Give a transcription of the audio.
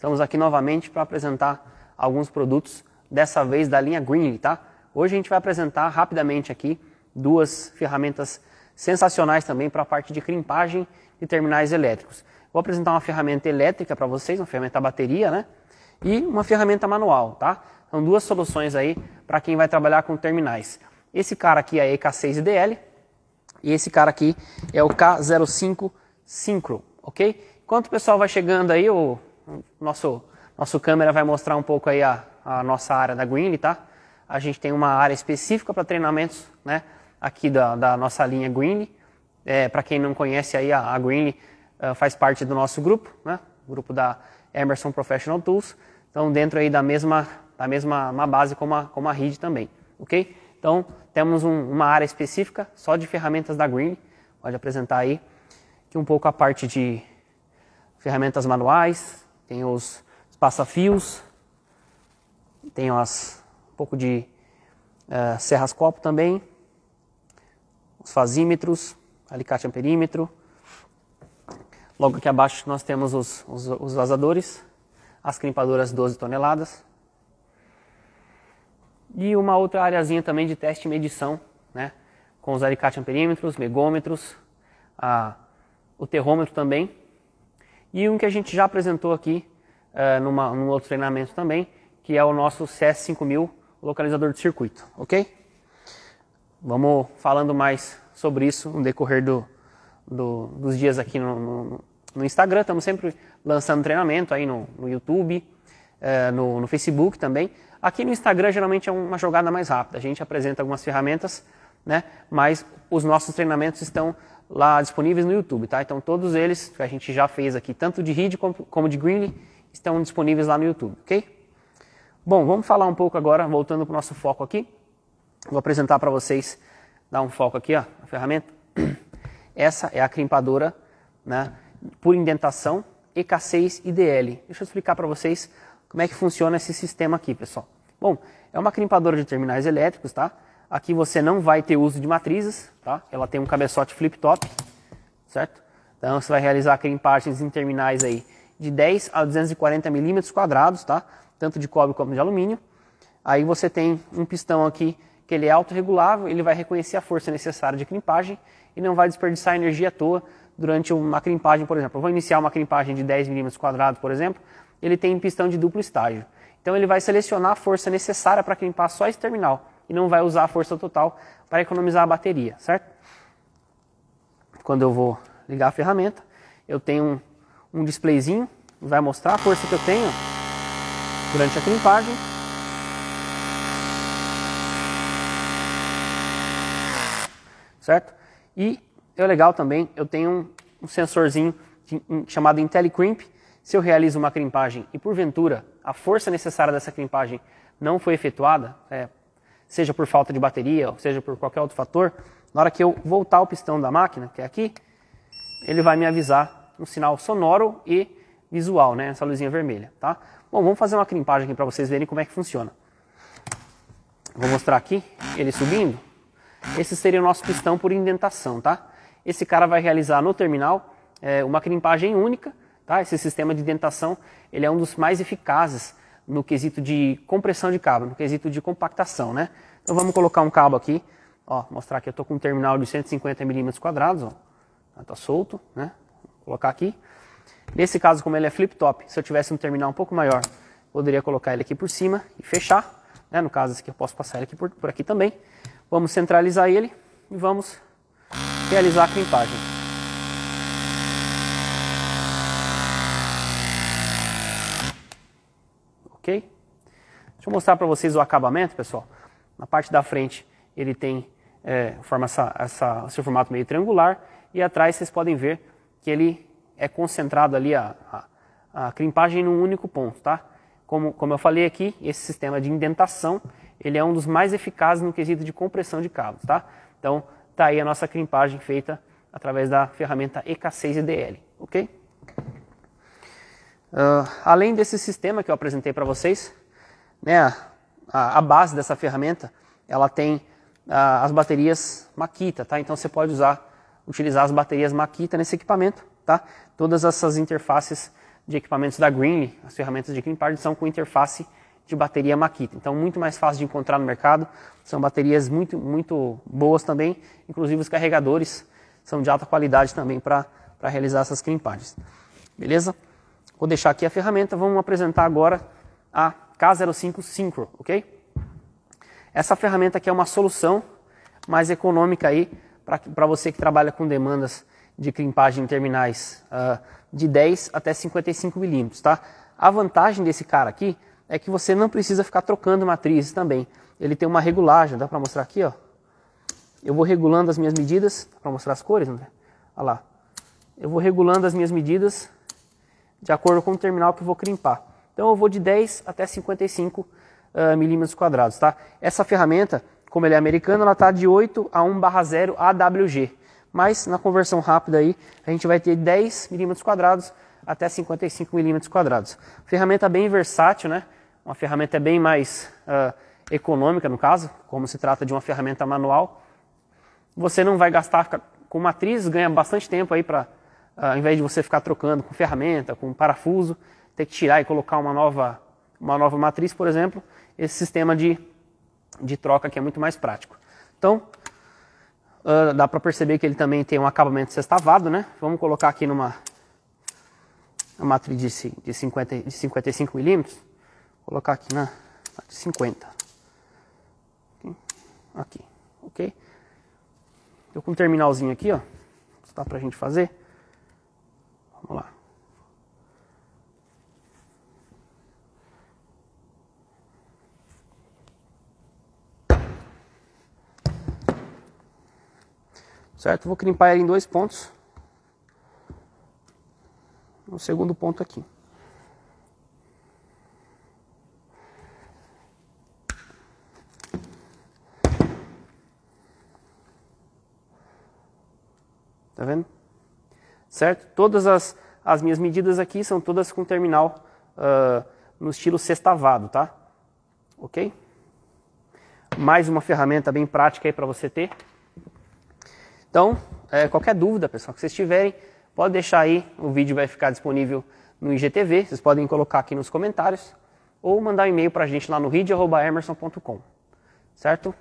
Estamos aqui novamente para apresentar alguns produtos, dessa vez da linha Greenly, tá? Hoje a gente vai apresentar rapidamente aqui duas ferramentas sensacionais também para a parte de crimpagem de terminais elétricos. Vou apresentar uma ferramenta elétrica para vocês, uma ferramenta bateria, né? E uma ferramenta manual, tá? São duas soluções aí para quem vai trabalhar com terminais. Esse cara aqui é a EK6DL e esse cara aqui é o K05 Synchro, ok? Enquanto o pessoal vai chegando aí, o nosso, nosso câmera vai mostrar um pouco aí a, a nossa área da Greenly, tá? A gente tem uma área específica para treinamentos, né? Aqui da, da nossa linha Greenly. É, para quem não conhece aí, a, a Greenly uh, é, faz parte do nosso grupo, né? O grupo da Emerson Professional Tools. Então, dentro aí da mesma, da mesma uma base como a, como a RID também, ok? Então, temos um, uma área específica só de ferramentas da Greenly. Pode apresentar aí um pouco a parte de ferramentas manuais, tem os passafios, tem as, um pouco de uh, eh, serras-copo também, os fazímetros, alicate amperímetro. Logo aqui abaixo nós temos os, os, os vazadores, as crimpadoras 12 toneladas. E uma outra areazinha também de teste e medição, né? com os alicate amperímetros, megômetros, a, o terrômetro também, e um que a gente já apresentou aqui uh, numa, num outro treinamento também, que é o nosso CS5000 localizador de circuito, ok? Vamos falando mais sobre isso no decorrer do, do, dos dias aqui no, no, no Instagram, estamos sempre lançando treinamento aí no, no YouTube, uh, no, no Facebook também. Aqui no Instagram geralmente é uma jogada mais rápida, a gente apresenta algumas ferramentas, né? Mas os nossos treinamentos estão lá disponíveis no YouTube, tá? Então todos eles que a gente já fez aqui, tanto de Reed como de Greenlee, estão disponíveis lá no YouTube, ok? Bom, vamos falar um pouco agora, voltando para o nosso foco aqui. Vou apresentar para vocês, dar um foco aqui, ó, a ferramenta. Essa é a crimpadora, né, por indentação EK6 IDL. Deixa eu explicar para vocês como é que funciona esse sistema aqui, pessoal. Bom, é uma crimpadora de terminais elétricos, tá? Aqui você não vai ter uso de matrizes, tá? Ela tem um cabeçote flip-top, certo? Então você vai realizar crimpagens terminais aí de 10 a 240 milímetros quadrados, tá? Tanto de cobre como de alumínio. Aí você tem um pistão aqui que ele é autorregulável, ele vai reconhecer a força necessária de crimpagem e não vai desperdiçar energia à toa durante uma crimpagem, por exemplo. Eu vou iniciar uma crimpagem de 10 milímetros quadrados, por exemplo, ele tem um pistão de duplo estágio. Então ele vai selecionar a força necessária para crimpar só esse terminal e não vai usar a força total para economizar a bateria, certo? Quando eu vou ligar a ferramenta, eu tenho um, um displayzinho, vai mostrar a força que eu tenho durante a crimpagem. Certo? E é legal também, eu tenho um sensorzinho de, um, chamado IntelliCrimp. Se eu realizo uma crimpagem e porventura a força necessária dessa crimpagem não foi efetuada, é, seja por falta de bateria, seja por qualquer outro fator, na hora que eu voltar o pistão da máquina, que é aqui, ele vai me avisar um sinal sonoro e visual, né? Essa luzinha vermelha, tá? Bom, vamos fazer uma crimpagem aqui para vocês verem como é que funciona. Vou mostrar aqui, ele subindo. Esse seria o nosso pistão por indentação, tá? Esse cara vai realizar no terminal é, uma crimpagem única, tá? Esse sistema de indentação, ele é um dos mais eficazes no quesito de compressão de cabo, no quesito de compactação, né? Então vamos colocar um cabo aqui, ó, mostrar que eu estou com um terminal de 150 mm quadrados, ó, tá, tá solto, né? Vou colocar aqui. Nesse caso, como ele é flip top, se eu tivesse um terminal um pouco maior, poderia colocar ele aqui por cima e fechar, né? No caso esse aqui eu posso passar ele aqui por, por aqui também. Vamos centralizar ele e vamos realizar a crimpagem. ok? Deixa eu mostrar para vocês o acabamento, pessoal. Na parte da frente ele tem é, forma essa, essa, seu formato meio triangular e atrás vocês podem ver que ele é concentrado ali a, a, a crimpagem num único ponto, tá? Como, como eu falei aqui, esse sistema de indentação ele é um dos mais eficazes no quesito de compressão de cabos, tá? Então tá aí a nossa crimpagem feita através da ferramenta EK6 IDL, ok? Uh, além desse sistema que eu apresentei para vocês, né, a, a, base dessa ferramenta, ela tem uh, as baterias Makita, tá? Então você pode usar, utilizar as baterias Makita nesse equipamento, tá? Todas essas interfaces de equipamentos da Greenly, as ferramentas de Greenpard são com interface de bateria Makita. Então muito mais fácil de encontrar no mercado. São baterias muito muito boas também, inclusive os carregadores são de alta qualidade também para realizar essas clean Beleza? Vou deixar aqui a ferramenta, vamos apresentar agora a K05 Synchro, ok? Essa ferramenta aqui é uma solução mais econômica aí para você que trabalha com demandas de crimpagem em terminais uh, de 10 até 55 milímetros, tá? A vantagem desse cara aqui é que você não precisa ficar trocando matrizes também. Ele tem uma regulagem, dá para mostrar aqui, ó. Eu vou regulando as minhas medidas, para mostrar as cores, André. Olha lá. Eu vou regulando as minhas medidas de acordo com o terminal que eu vou crimpar. Então eu vou de 10 até 55 uh, ah, milímetros quadrados, tá? Essa ferramenta, como ela é americana, ela está de 8 a 1 barra 0 AWG. Mas na conversão rápida aí, a gente vai ter 10 milímetros quadrados até 55 milímetros quadrados. Ferramenta bem versátil, né? Uma ferramenta bem mais uh, econômica no caso, como se trata de uma ferramenta manual. Você não vai gastar com matriz, ganha bastante tempo aí para ah, ao invés de você ficar trocando com ferramenta, com parafuso, ter que tirar e colocar uma nova, uma nova matriz, por exemplo, esse sistema de, de troca aqui é muito mais prático. Então, uh, dá para perceber que ele também tem um acabamento sextavado, né? Vamos colocar aqui numa uma matriz de, de, 50, de 55 milímetros. Colocar aqui na, na de 50. Aqui, ok? Estou com um terminalzinho aqui, ó. Dá pra gente fazer. certo? Vou crimpar ela em dois pontos. No segundo ponto aqui. Tá vendo? Certo? Todas as, as minhas medidas aqui são todas com terminal uh, no estilo sextavado, tá? Ok? Mais uma ferramenta bem prática aí para você ter. Então, é, qualquer dúvida, pessoal, que vocês tiverem, pode deixar aí. O vídeo vai ficar disponível no IGTV. Vocês podem colocar aqui nos comentários ou mandar um e-mail para a gente lá no read.emerson.com. Certo?